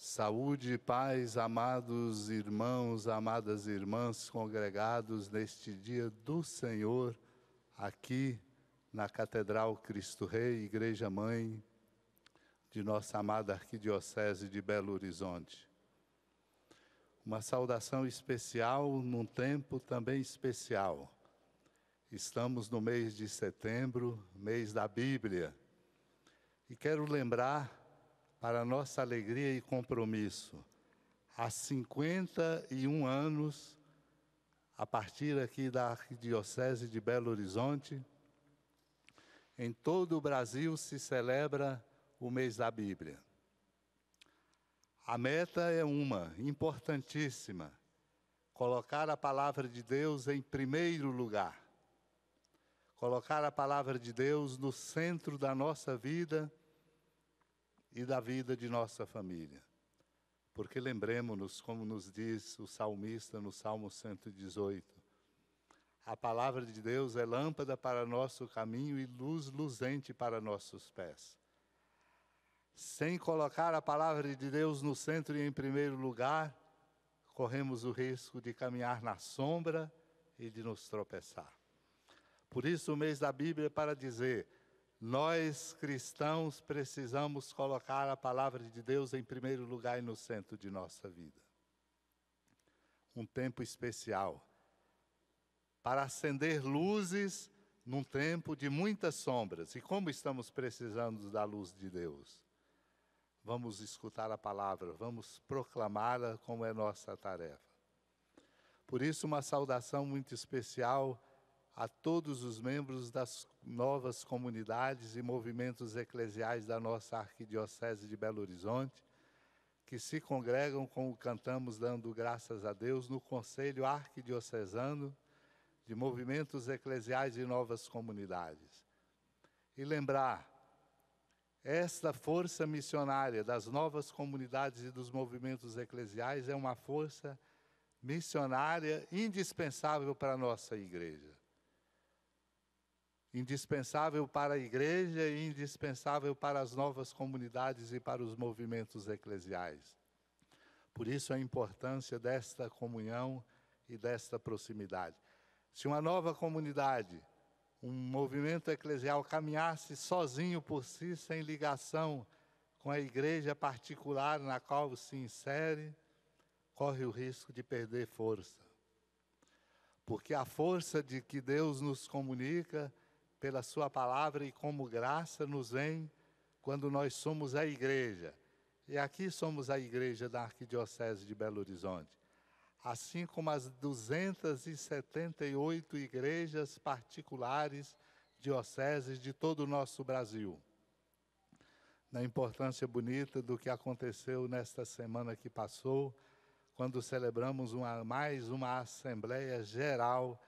Saúde e paz, amados irmãos, amadas irmãs congregados neste dia do Senhor, aqui na Catedral Cristo Rei, Igreja Mãe de nossa amada Arquidiocese de Belo Horizonte. Uma saudação especial num tempo também especial. Estamos no mês de setembro, mês da Bíblia. E quero lembrar para nossa alegria e compromisso, há 51 anos, a partir aqui da Arquidiocese de Belo Horizonte, em todo o Brasil se celebra o mês da Bíblia. A meta é uma, importantíssima: colocar a palavra de Deus em primeiro lugar. Colocar a palavra de Deus no centro da nossa vida e da vida de nossa família. Porque lembremos-nos, como nos diz o salmista no Salmo 118, a palavra de Deus é lâmpada para nosso caminho e luz luzente para nossos pés. Sem colocar a palavra de Deus no centro e em primeiro lugar, corremos o risco de caminhar na sombra e de nos tropeçar. Por isso, o mês da Bíblia é para dizer: nós cristãos precisamos colocar a palavra de Deus em primeiro lugar e no centro de nossa vida. Um tempo especial para acender luzes num tempo de muitas sombras. E como estamos precisando da luz de Deus? Vamos escutar a palavra, vamos proclamá-la como é nossa tarefa. Por isso, uma saudação muito especial a todos os membros das novas comunidades e movimentos eclesiais da nossa Arquidiocese de Belo Horizonte, que se congregam com o Cantamos Dando Graças a Deus no Conselho Arquidiocesano de Movimentos Eclesiais e Novas Comunidades. E lembrar esta força missionária das novas comunidades e dos movimentos eclesiais é uma força missionária indispensável para a nossa igreja indispensável para a igreja e indispensável para as novas comunidades e para os movimentos eclesiais. Por isso a importância desta comunhão e desta proximidade. Se uma nova comunidade, um movimento eclesial caminhasse sozinho por si, sem ligação com a igreja particular na qual se insere, corre o risco de perder força. Porque a força de que Deus nos comunica pela Sua palavra e como graça nos vem quando nós somos a igreja. E aqui somos a igreja da Arquidiocese de Belo Horizonte, assim como as 278 igrejas particulares dioceses de todo o nosso Brasil. Na importância bonita do que aconteceu nesta semana que passou, quando celebramos uma, mais uma Assembleia Geral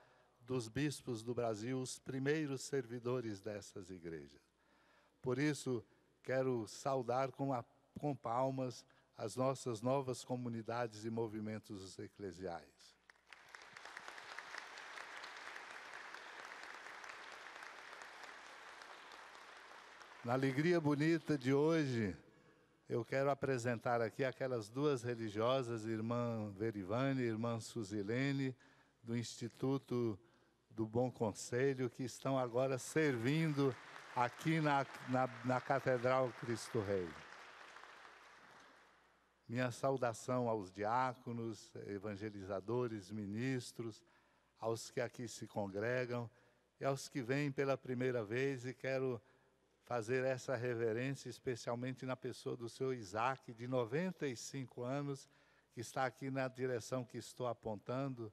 dos bispos do Brasil, os primeiros servidores dessas igrejas. Por isso, quero saudar com, a, com palmas as nossas novas comunidades e movimentos eclesiais. Na alegria bonita de hoje, eu quero apresentar aqui aquelas duas religiosas, irmã Verivane e irmã Suzilene, do Instituto do Bom Conselho que estão agora servindo aqui na, na, na Catedral Cristo Rei. Minha saudação aos diáconos, evangelizadores, ministros, aos que aqui se congregam e aos que vêm pela primeira vez e quero fazer essa reverência especialmente na pessoa do seu Isaac de 95 anos que está aqui na direção que estou apontando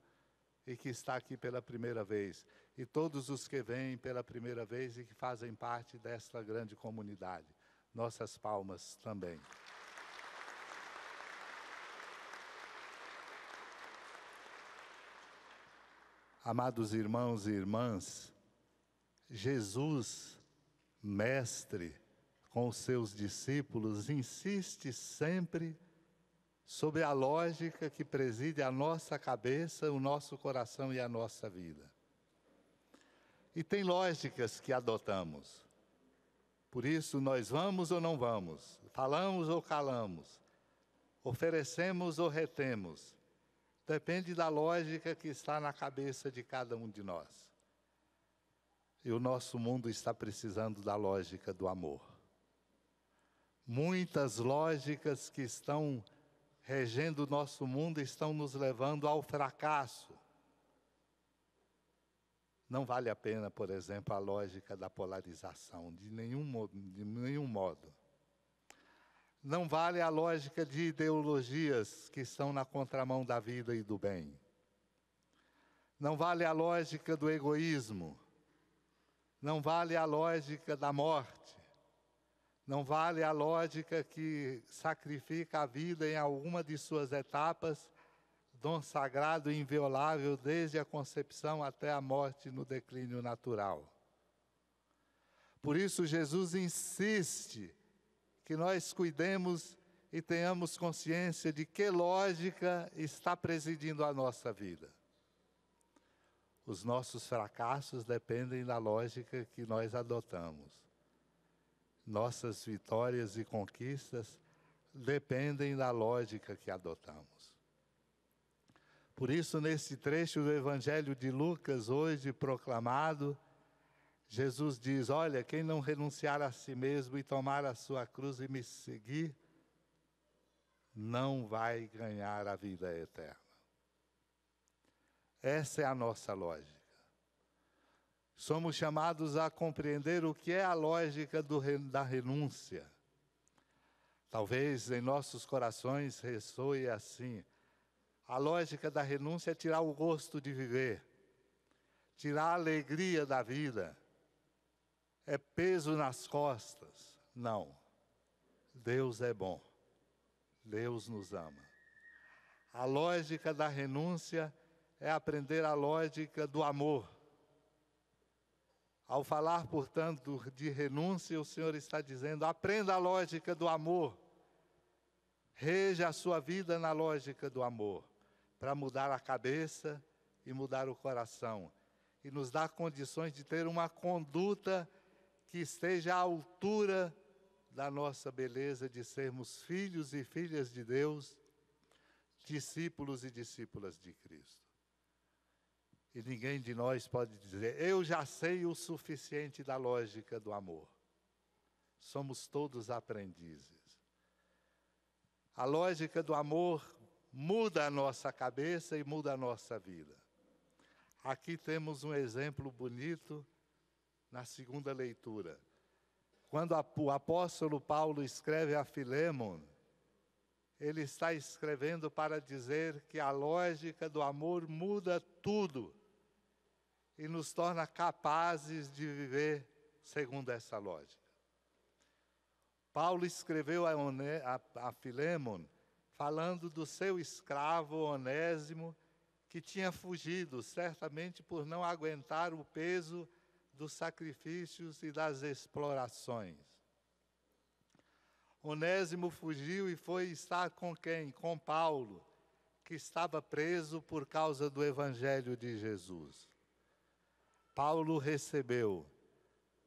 e que está aqui pela primeira vez, e todos os que vêm pela primeira vez e que fazem parte desta grande comunidade. Nossas palmas também. Amados irmãos e irmãs, Jesus, mestre, com os seus discípulos, insiste sempre sobre a lógica que preside a nossa cabeça, o nosso coração e a nossa vida. E tem lógicas que adotamos. Por isso, nós vamos ou não vamos, falamos ou calamos, oferecemos ou retemos. Depende da lógica que está na cabeça de cada um de nós. E o nosso mundo está precisando da lógica do amor. Muitas lógicas que estão regendo o nosso mundo estão nos levando ao fracasso. Não vale a pena, por exemplo, a lógica da polarização, de nenhum, de nenhum modo. Não vale a lógica de ideologias que estão na contramão da vida e do bem. Não vale a lógica do egoísmo. Não vale a lógica da morte. Não vale a lógica que sacrifica a vida em alguma de suas etapas, dom sagrado e inviolável desde a concepção até a morte no declínio natural. Por isso, Jesus insiste que nós cuidemos e tenhamos consciência de que lógica está presidindo a nossa vida. Os nossos fracassos dependem da lógica que nós adotamos. Nossas vitórias e conquistas dependem da lógica que adotamos. Por isso, nesse trecho do Evangelho de Lucas, hoje proclamado, Jesus diz: Olha, quem não renunciar a si mesmo e tomar a sua cruz e me seguir, não vai ganhar a vida eterna. Essa é a nossa lógica somos chamados a compreender o que é a lógica do, da renúncia. Talvez em nossos corações ressoe assim: a lógica da renúncia é tirar o gosto de viver, tirar a alegria da vida, é peso nas costas. Não. Deus é bom. Deus nos ama. A lógica da renúncia é aprender a lógica do amor ao falar, portanto, de renúncia, o Senhor está dizendo: aprenda a lógica do amor. Reja a sua vida na lógica do amor, para mudar a cabeça e mudar o coração, e nos dar condições de ter uma conduta que esteja à altura da nossa beleza de sermos filhos e filhas de Deus, discípulos e discípulas de Cristo. E ninguém de nós pode dizer, eu já sei o suficiente da lógica do amor. Somos todos aprendizes. A lógica do amor muda a nossa cabeça e muda a nossa vida. Aqui temos um exemplo bonito na segunda leitura. Quando o apóstolo Paulo escreve a Filémon, ele está escrevendo para dizer que a lógica do amor muda tudo e nos torna capazes de viver segundo essa lógica. Paulo escreveu a, One, a, a Filemon falando do seu escravo Onésimo, que tinha fugido, certamente por não aguentar o peso dos sacrifícios e das explorações. Onésimo fugiu e foi estar com quem? Com Paulo, que estava preso por causa do Evangelho de Jesus. Paulo recebeu,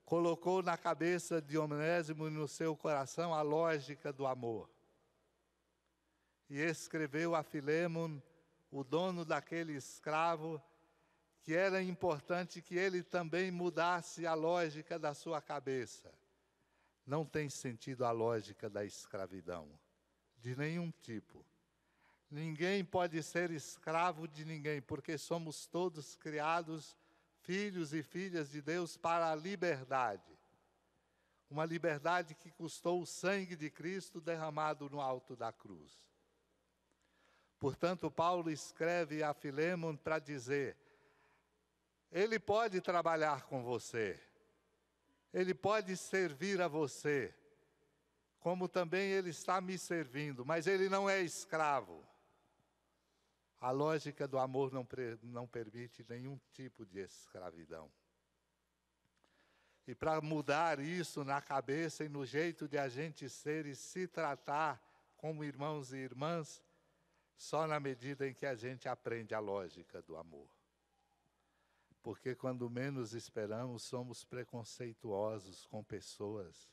colocou na cabeça de Onésimo e no seu coração a lógica do amor. E escreveu a Filemon, o dono daquele escravo, que era importante que ele também mudasse a lógica da sua cabeça. Não tem sentido a lógica da escravidão, de nenhum tipo. Ninguém pode ser escravo de ninguém, porque somos todos criados filhos e filhas de Deus para a liberdade. Uma liberdade que custou o sangue de Cristo derramado no alto da cruz. Portanto, Paulo escreve a Filemon para dizer: Ele pode trabalhar com você, ele pode servir a você, como também ele está me servindo, mas ele não é escravo. A lógica do amor não, não permite nenhum tipo de escravidão. E para mudar isso na cabeça e no jeito de a gente ser e se tratar como irmãos e irmãs, só na medida em que a gente aprende a lógica do amor. Porque quando menos esperamos, somos preconceituosos com pessoas.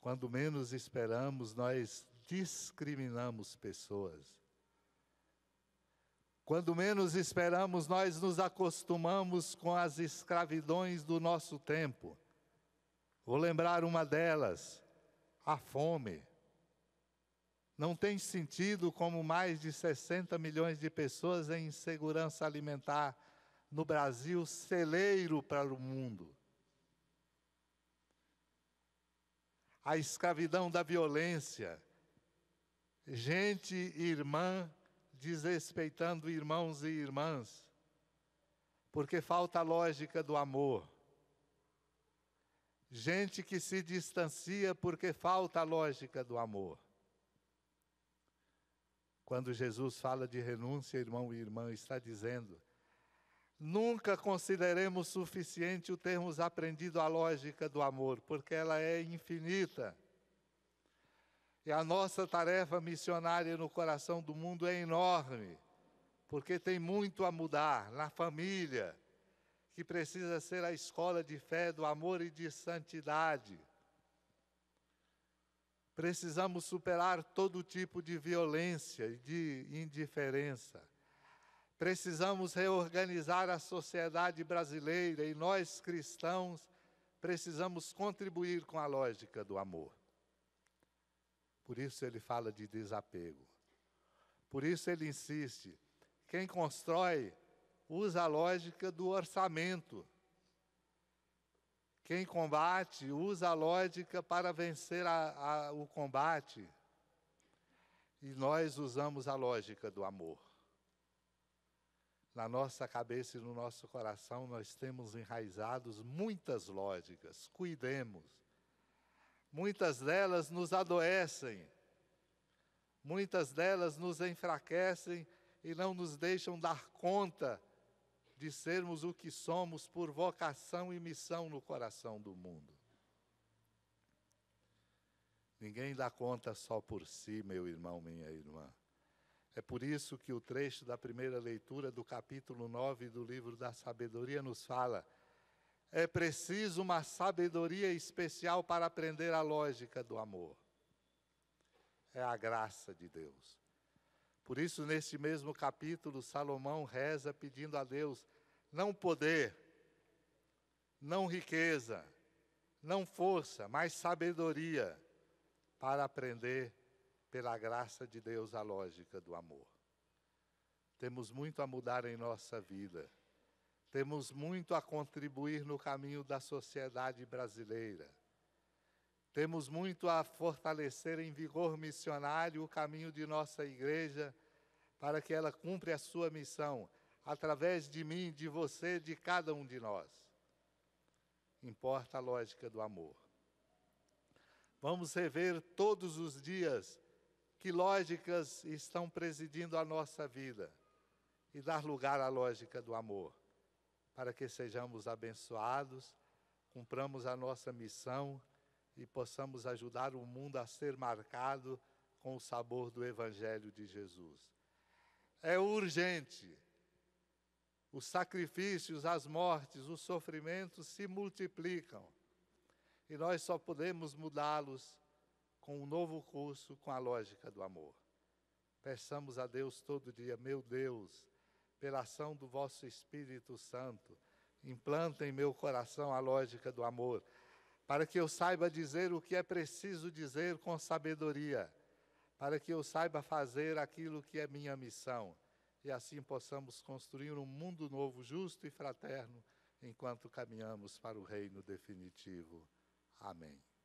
Quando menos esperamos, nós discriminamos pessoas. Quando menos esperamos, nós nos acostumamos com as escravidões do nosso tempo. Vou lembrar uma delas, a fome. Não tem sentido como mais de 60 milhões de pessoas em insegurança alimentar no Brasil, celeiro para o mundo. A escravidão da violência. Gente, irmã, desrespeitando irmãos e irmãs, porque falta a lógica do amor. Gente que se distancia porque falta a lógica do amor. Quando Jesus fala de renúncia, irmão e irmã, está dizendo: nunca consideremos suficiente o termos aprendido a lógica do amor, porque ela é infinita. E a nossa tarefa missionária no coração do mundo é enorme, porque tem muito a mudar na família, que precisa ser a escola de fé, do amor e de santidade. Precisamos superar todo tipo de violência e de indiferença. Precisamos reorganizar a sociedade brasileira e nós cristãos precisamos contribuir com a lógica do amor. Por isso ele fala de desapego. Por isso ele insiste: quem constrói usa a lógica do orçamento. Quem combate usa a lógica para vencer a, a, o combate. E nós usamos a lógica do amor. Na nossa cabeça e no nosso coração, nós temos enraizados muitas lógicas. Cuidemos Muitas delas nos adoecem, muitas delas nos enfraquecem e não nos deixam dar conta de sermos o que somos por vocação e missão no coração do mundo. Ninguém dá conta só por si, meu irmão, minha irmã. É por isso que o trecho da primeira leitura do capítulo 9 do livro da Sabedoria nos fala é preciso uma sabedoria especial para aprender a lógica do amor. É a graça de Deus. Por isso, neste mesmo capítulo, Salomão reza pedindo a Deus não poder, não riqueza, não força, mas sabedoria para aprender pela graça de Deus a lógica do amor. Temos muito a mudar em nossa vida. Temos muito a contribuir no caminho da sociedade brasileira. Temos muito a fortalecer em vigor missionário o caminho de nossa igreja para que ela cumpra a sua missão através de mim, de você, de cada um de nós. Importa a lógica do amor. Vamos rever todos os dias que lógicas estão presidindo a nossa vida e dar lugar à lógica do amor para que sejamos abençoados, cumpramos a nossa missão e possamos ajudar o mundo a ser marcado com o sabor do Evangelho de Jesus. É urgente. Os sacrifícios, as mortes, os sofrimentos se multiplicam. E nós só podemos mudá-los com um novo curso, com a lógica do amor. Peçamos a Deus todo dia, meu Deus, pela ação do vosso Espírito Santo, implanta em meu coração a lógica do amor, para que eu saiba dizer o que é preciso dizer com sabedoria, para que eu saiba fazer aquilo que é minha missão, e assim possamos construir um mundo novo, justo e fraterno, enquanto caminhamos para o reino definitivo. Amém.